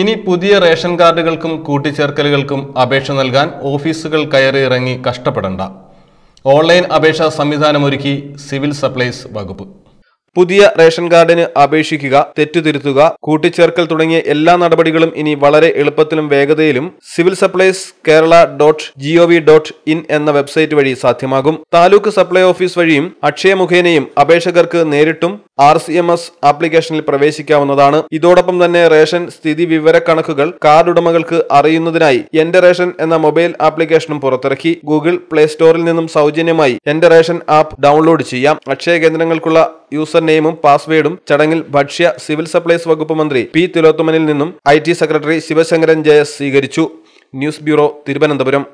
ഇനി പുതിയ റേഷൻ കാർഡുകൾക്കും കൂട്ടിച്ചേർക്കലുകൾക്കും അപേക്ഷ നൽകാൻ ഓഫീസുകൾ കയറി ഇറങ്ങി കഷ്ടപ്പെടേണ്ട ഓൺലൈൻ അപേക്ഷാ സംവിധാനമൊരുക്കി സിവിൽ സപ്ലൈസ് വകുപ്പ് പുതിയ റേഷൻ കാർഡിന് അപേക്ഷിക്കുക തെറ്റുതിരുത്തുക കൂട്ടിച്ചേർക്കൽ തുടങ്ങിയ എല്ലാ നടപടികളും ഇനി വളരെ എളുപ്പത്തിലും വേഗതയിലും civil supplies Kerala dot G O V dot in എന്ന വെബ്സൈറ്റ് വഴി സാധ്യമാകും താലൂക്ക് സപ്ലൈ ഓഫീസ് വഴിയും അക്ഷയ മുഖേനയും അപേക്ഷകർക്ക് നേരിട്ടും ആർ സി എം എസ് ആപ്ലിക്കേഷനിൽ പ്രവേശിക്കാവുന്നതാണ് ഇതോടൊപ്പം തന്നെ റേഷൻ സ്ഥിതി വിവര കണക്കുകൾ കാർഡ് ഉടമകൾക്ക് അറിയുന്നതിനായി എന്റെ റേഷൻ എന്ന മൊബൈൽ ആപ്ലിക്കേഷനും പുറത്തിറക്കി ഗൂഗിൾ പ്ലേ സ്റ്റോറിൽ നിന്നും സൗജന്യമായി എന്റെ റേഷൻ ആപ്പ് ഡൗൺലോഡ് ചെയ്യാം അക്ഷയ കേന്ദ്രങ്ങൾക്കുള്ള യൂസർ നെയിമും പാസ്വേഡും ചടങ്ങിൽ ഭക്ഷ്യ സിവിൽ സപ്ലൈസ് വകുപ്പ് മന്ത്രി പി തിലോത്തമനിൽ നിന്നും ഐ സെക്രട്ടറി ശിവശങ്കരൻ ജയസ് സ്വീകരിച്ചു ന്യൂസ് ബ്യൂറോ തിരുവനന്തപുരം